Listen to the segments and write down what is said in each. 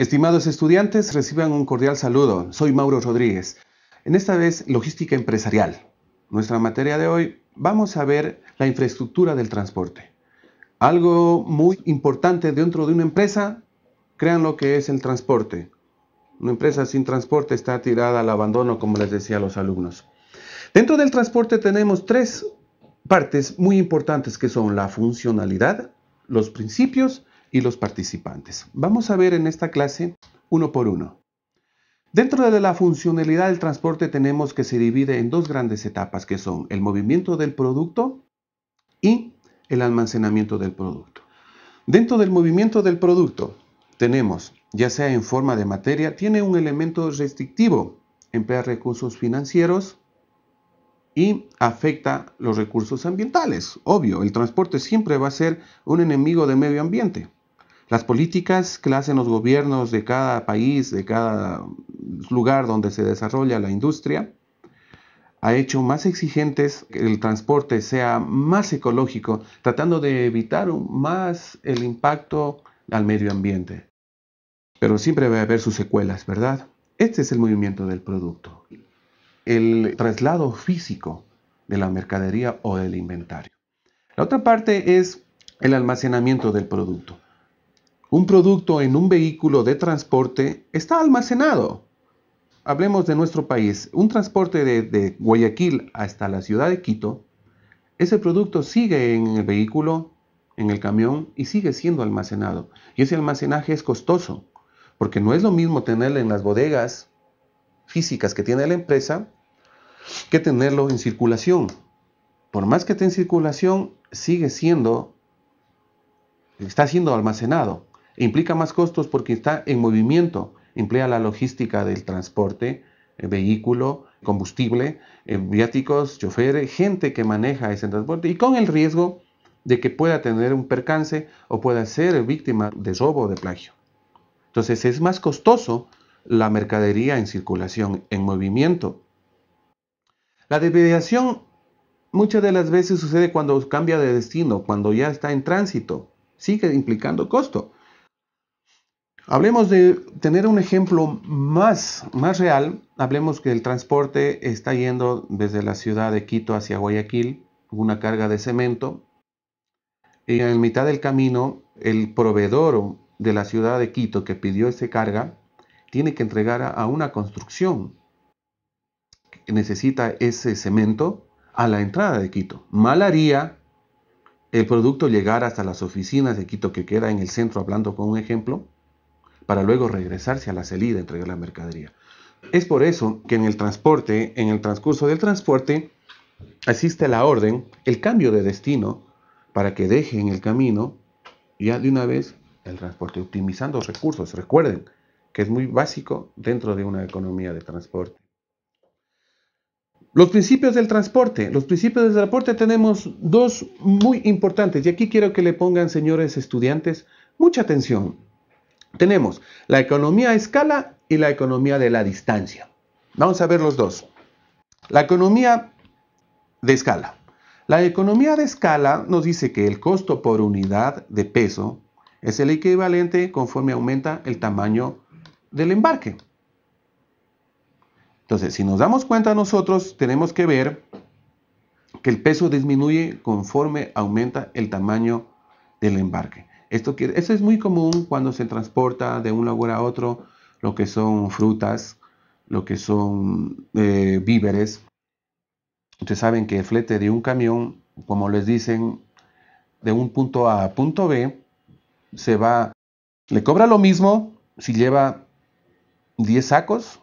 Estimados estudiantes, reciban un cordial saludo. Soy Mauro Rodríguez. En esta vez, logística empresarial. Nuestra materia de hoy, vamos a ver la infraestructura del transporte. Algo muy importante dentro de una empresa, crean lo que es el transporte. Una empresa sin transporte está tirada al abandono, como les decía a los alumnos. Dentro del transporte tenemos tres partes muy importantes que son la funcionalidad, los principios y los participantes. Vamos a ver en esta clase uno por uno. Dentro de la funcionalidad del transporte tenemos que se divide en dos grandes etapas que son el movimiento del producto y el almacenamiento del producto. Dentro del movimiento del producto tenemos, ya sea en forma de materia, tiene un elemento restrictivo, emplea recursos financieros y afecta los recursos ambientales. Obvio, el transporte siempre va a ser un enemigo del medio ambiente. Las políticas que hacen los gobiernos de cada país, de cada lugar donde se desarrolla la industria, ha hecho más exigentes que el transporte sea más ecológico, tratando de evitar más el impacto al medio ambiente. Pero siempre va a haber sus secuelas, ¿verdad? Este es el movimiento del producto, el traslado físico de la mercadería o del inventario. La otra parte es el almacenamiento del producto. Un producto en un vehículo de transporte está almacenado. Hablemos de nuestro país. Un transporte de, Guayaquil hasta la ciudad de Quito, ese producto sigue en el vehículo, en el camión y sigue siendo almacenado. Y ese almacenaje es costoso, porque no es lo mismo tenerlo en las bodegas físicas que tiene la empresa que tenerlo en circulación. Por más que esté en circulación, sigue siendo, está siendo almacenado. Implica más costos porque está en movimiento, emplea la logística del transporte, eh, vehículo, combustible, eh, viáticos, choferes, gente que maneja ese transporte y con el riesgo de que pueda tener un percance o pueda ser víctima de robo o de plagio. Entonces es más costoso la mercadería en circulación, en movimiento. La deviación muchas de las veces sucede cuando cambia de destino, cuando ya está en tránsito, sigue implicando costo. Hablemos de tener un ejemplo más, más real. Hablemos que el transporte está yendo desde la ciudad de Quito hacia Guayaquil, una carga de cemento. Y en mitad del camino, el proveedor de la ciudad de Quito que pidió esa carga tiene que entregar a una construcción que necesita ese cemento a la entrada de Quito. Mal haría el producto llegar hasta las oficinas de Quito que queda en el centro, hablando con un ejemplo, para luego regresarse a la salida a entregar la mercadería. Es por eso que en el transporte, en el transcurso del transporte, asiste la orden, el cambio de destino, para que deje en el camino ya de una vez el transporte, optimizando recursos. Recuerden que es muy básico dentro de una economía de transporte. Los principios del transporte. Los principios del transporte tenemos dos muy importantes y aquí quiero que le pongan, señores estudiantes, mucha atención. Tenemos la economía de escala y la economía de la distancia. Vamos a ver los dos. La economía de escala. La economía de escala nos dice que el costo por unidad de peso es el equivalente conforme aumenta el tamaño del embarque. Entonces, si nos damos cuenta nosotros, tenemos que ver que el peso disminuye conforme aumenta el tamaño del embarque. Esto eso es muy común cuando se transporta de un lugar a otro lo que son frutas, lo que son eh, víveres. Ustedes saben que el flete de un camión, como les dicen, de un punto A a punto B, se va, le cobra lo mismo si lleva 10 sacos,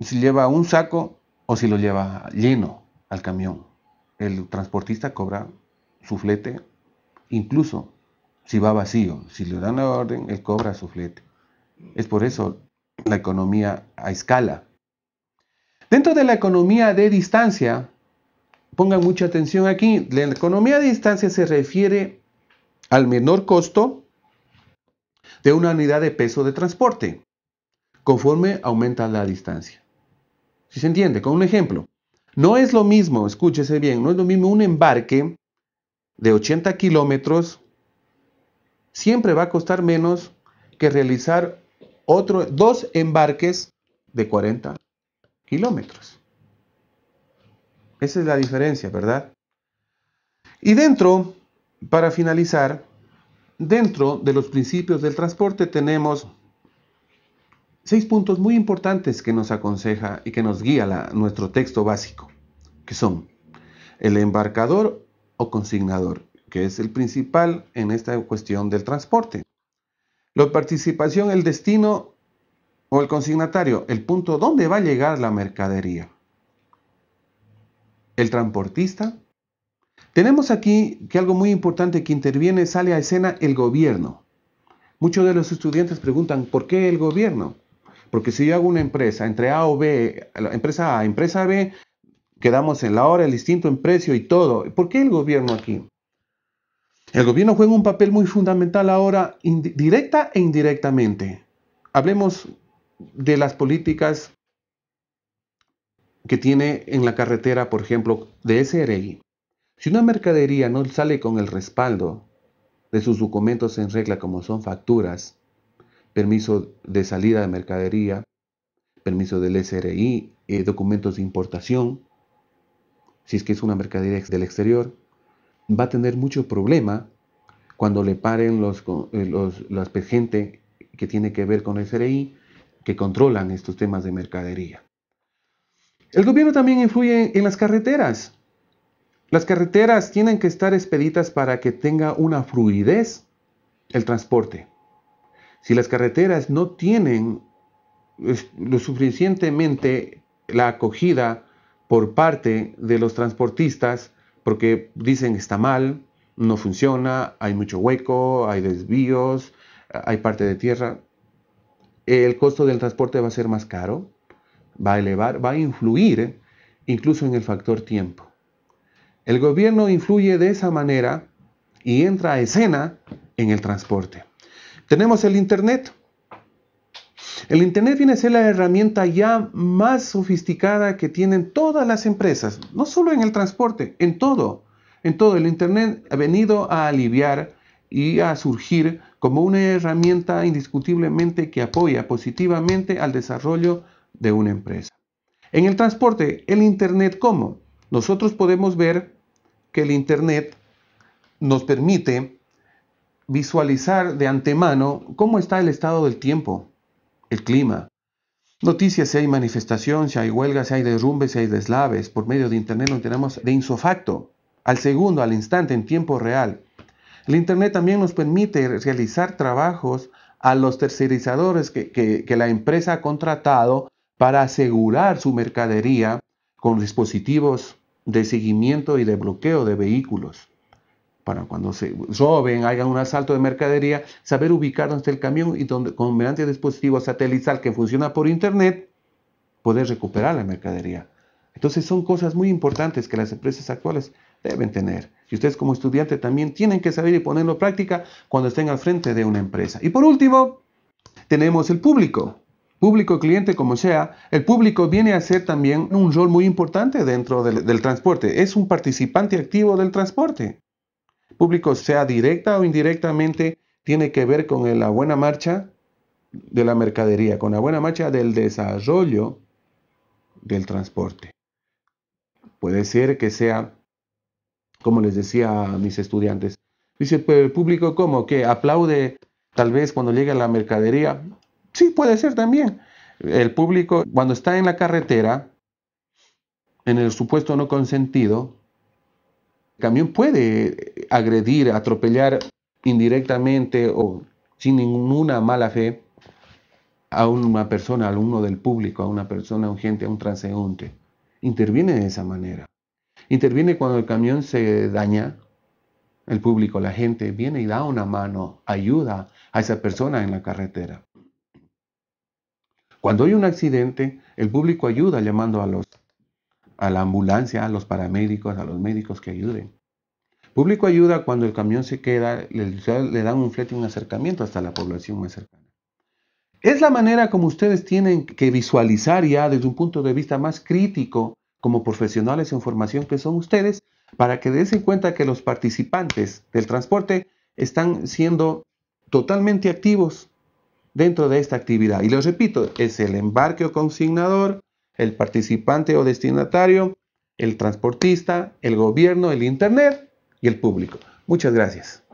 si lleva un saco o si lo lleva lleno al camión. El transportista cobra su flete, incluso si va vacío. Si le dan la orden, él cobra su flete. Es por eso la economía a escala. Dentro de la economía de distancia, pongan mucha atención aquí, la economía de distancia se refiere al menor costo de una unidad de peso de transporte, conforme aumenta la distancia. Si se entiende? Con un ejemplo, no es lo mismo, escúchese bien, no es lo mismo un embarque de 80 kilómetros siempre va a costar menos que realizar otro, dos embarques de 40 kilómetros. Esa es la diferencia, ¿verdad? Y dentro, para finalizar, dentro de los principios del transporte tenemos seis puntos muy importantes que nos aconseja y que nos guía nuestro texto básico, que son el embarcador o consignador, que es el principal en esta cuestión del transporte. La participación, el destino o el consignatario, el punto donde va a llegar la mercadería. El transportista. Tenemos aquí que algo muy importante que interviene, sale a escena el gobierno. Muchos de los estudiantes preguntan, ¿por qué el gobierno? Porque si yo hago una empresa entre A o B, empresa A, empresa B, quedamos en la hora, el distinto en precio y todo. ¿Por qué el gobierno aquí? El gobierno juega un papel muy fundamental ahora, directa e indirectamente. Hablemos de las políticas que tiene en la carretera, por ejemplo, de SRI. Si una mercadería no sale con el respaldo de sus documentos en regla, como son facturas, permiso de salida de mercadería, permiso del SRI, y eh, documentos de importación, si es que es una mercadería del exterior, va a tener mucho problema cuando le paren los, eh, gente que tiene que ver con el CRI, que controlan estos temas de mercadería. El gobierno también influye en las carreteras. Las carreteras tienen que estar expeditas para que tenga una fluidez el transporte. Si las carreteras no tienen lo suficientemente la acogida por parte de los transportistas, porque dicen está mal, no funciona, hay mucho hueco, hay desvíos, hay parte de tierra. El costo del transporte va a ser más caro, va a elevar, va a influir incluso en el factor tiempo. El gobierno influye de esa manera y entra a escena en el transporte. Tenemos el Internet, el Internet viene a ser la herramienta ya más sofisticada que tienen todas las empresas, no solo en el transporte, en todo. En todo, el Internet ha venido a aliviar y a surgir como una herramienta indiscutiblemente que apoya positivamente al desarrollo de una empresa. En el transporte, el Internet, ¿cómo? Nosotros podemos ver que el Internet nos permite visualizar de antemano cómo está el estado del tiempo, el clima. Noticias si hay manifestación, si hay huelgas, si hay derrumbes, si hay deslaves. Por medio de Internet lo tenemos de insofacto, al segundo, al instante, en tiempo real. El Internet también nos permite realizar trabajos a los tercerizadores que, que la empresa ha contratado para asegurar su mercadería con dispositivos de seguimiento y de bloqueo de vehículos para cuando se roben, hagan un asalto de mercadería, saber ubicar dónde está el camión y donde, con mediante dispositivo satelital que funciona por internet, poder recuperar la mercadería. Entonces son cosas muy importantes que las empresas actuales deben tener. Y ustedes como estudiante también tienen que saber y ponerlo en práctica cuando estén al frente de una empresa. Y por último, tenemos el público. Público, cliente, como sea, el público viene a ser también un rol muy importante dentro del transporte. Es un participante activo del transporte público, sea directa o indirectamente, tiene que ver con la buena marcha de la mercadería, con la buena marcha del desarrollo del transporte. Puede ser que sea, como les decía a mis estudiantes, dice, pues, el público como que aplaude tal vez cuando llega la mercadería. Sí, puede ser también. El público cuando está en la carretera, en el supuesto no consentido, camión puede eh, agredir, atropellar indirectamente o sin ninguna mala fe a una persona, a uno del público, a una persona, a un gente, a un transeúnte. Interviene de esa manera. Interviene cuando el camión se daña, el público, la gente, viene y da una mano, ayuda a esa persona en la carretera. Cuando hay un accidente, el público ayuda llamando a los a la ambulancia, a los paramédicos, a los médicos que ayuden. Público ayuda cuando el camión se queda, le, dan un flete, un acercamiento hasta la población más cercana. Es la manera como ustedes tienen que visualizar ya desde un punto de vista más crítico, como profesionales en formación que son ustedes, para que dense cuenta que los participantes del transporte están siendo totalmente activos dentro de esta actividad. Y lo repito, es el embarque o consignador, el participante o destinatario, el transportista, el gobierno, el Internet y el público. Muchas gracias.